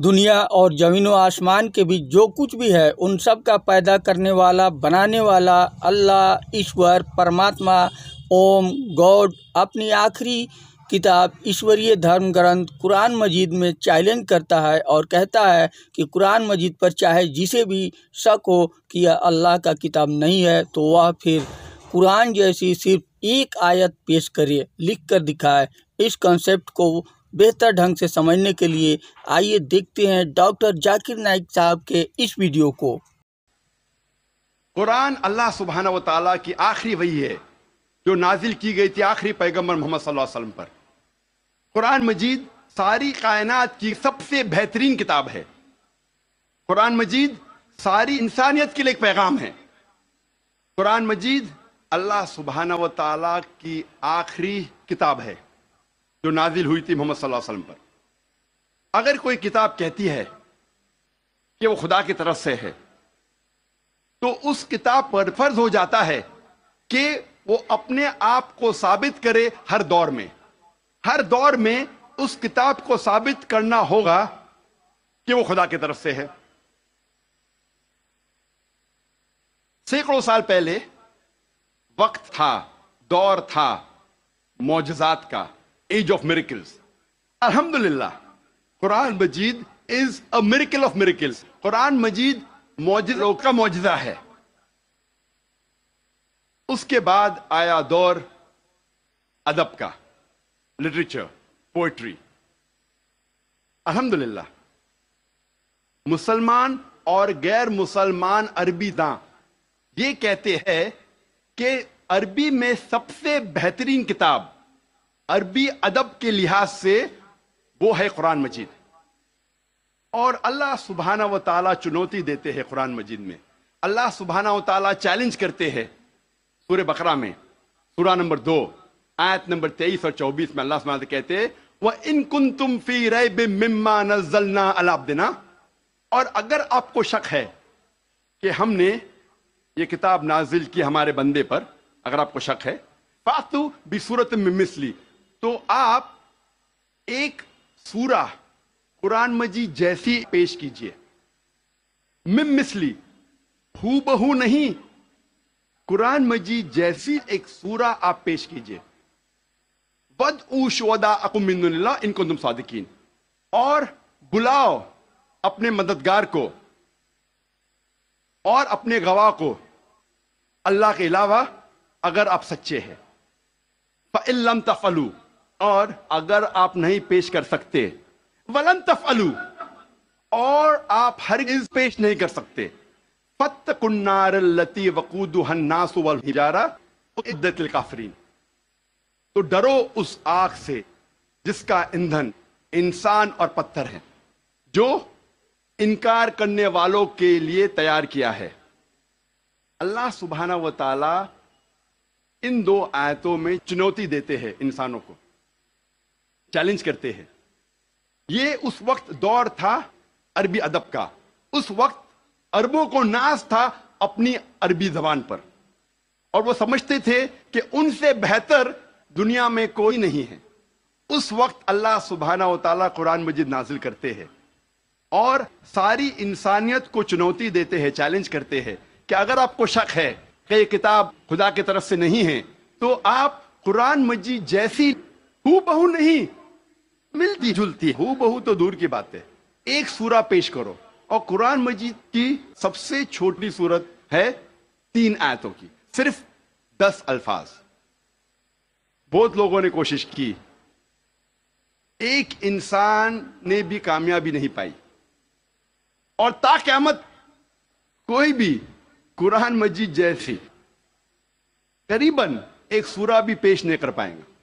दुनिया और ज़मीन व आसमान के बीच जो कुछ भी है उन सब का पैदा करने वाला बनाने वाला अल्लाह ईश्वर परमात्मा ओम गॉड अपनी आखिरी किताब ईश्वरीय धर्म ग्रंथ कुरान मजीद में चैलेंज करता है और कहता है कि कुरान मजीद पर चाहे जिसे भी शक हो कि यह अल्लाह का किताब नहीं है तो वह फिर कुरान जैसी सिर्फ एक आयत पेश करिए लिख कर दिखाए इस कंसेप्ट को बेहतर ढंग से समझने के लिए आइए देखते हैं डॉक्टर जाकिर नाइक साहब के इस वीडियो को कुरान अल्लाह सुबहाना वाली की आखिरी वही है जो नाजिल की गई थी आखिरी पैगम्बर मोहम्मद वसल्लम पर कुरान मजीद सारी कायनात की सबसे बेहतरीन किताब है कुरान मजीद सारी इंसानियत के लिए एक पैगाम है कुरान मजीद अल्लाह सुबहाना वाली की आखिरी किताब है जो नाजिल हुई थी मोहम्मद वसल्लम पर अगर कोई किताब कहती है कि वो खुदा की तरफ से है तो उस किताब पर फर्ज हो जाता है कि वो अपने आप को साबित करे हर दौर में हर दौर में उस किताब को साबित करना होगा कि वो खुदा की तरफ से है सैकड़ों साल पहले वक्त था दौर था मोजात का age of miracles. Alhamdulillah, Quran Majid is a miracle of miracles. Quran Majid मौजों का मौजदा है उसके बाद आया दौर अदब का लिटरेचर पोइट्री अलहमदुल्ला मुसलमान और गैर मुसलमान अरबी दां ये कहते हैं कि अरबी में सबसे बेहतरीन किताब अरबी अदब के लिहाज से वो है कुरान मजीद और अल्लाह सुबहाना व ताला चुनौती देते हैं कुरान मजीद में अल्लाह सुबहाना व ताला चैलेंज करते हैं सूर्य बकरा में सूरा नंबर दो आयत नंबर तेईस और चौबीस में अल्लाह सुबहाना कहते हैं वह इन कुन तुम फी रे बिम्मा नजलना देना और अगर आपको शक है कि हमने ये किताब नाजिल की हमारे बंदे पर अगर आपको शक है फातु बिसूरत मिसली तो आप एक सूरा कुरान मजीद जैसी पेश कीजिए मिम मिसली हु बहू नहीं कुरान मजीद जैसी एक सूरा आप पेश कीजिए बद ऊशा शोदा इनको तुम सादिकीन और बुलाओ अपने मददगार को और अपने गवाह को अल्लाह के अलावा अगर आप सच्चे हैं फ़लम तफलू और अगर आप नहीं पेश कर सकते वलन अलू और आप हर पेश नहीं कर सकते फत कुन्नार लती वकूदारा काफरीन तो डरो उस आग से जिसका ईंधन इंसान और पत्थर है जो इनकार करने वालों के लिए तैयार किया है अल्लाह सुबहाना व ताला इन दो आयतों में चुनौती देते हैं इंसानों को चैलेंज करते हैं ये उस वक्त दौर था अरबी अदब का उस वक्त अरबों को नाज था अपनी अरबी जबान पर और वो समझते थे कि उनसे बेहतर दुनिया में कोई नहीं है उस वक्त अल्लाह सुबहाना तला कुरान मजिद नाजिल करते हैं और सारी इंसानियत को चुनौती देते हैं चैलेंज करते हैं कि अगर आपको शक है कि ये किताब खुदा की तरफ से नहीं है तो आप कुरान मजिद जैसी हु बहू नहीं मिलती जुलती हू बहू तो दूर की बात है एक सूरा पेश करो और कुरान मजीद की सबसे छोटी सूरत है तीन आयतों की सिर्फ दस अल्फाज बहुत लोगों ने कोशिश की एक इंसान ने भी कामयाबी नहीं पाई और ताकत कोई भी कुरान मजीद जैसी करीबन एक सूरा भी पेश नहीं कर पाएंगे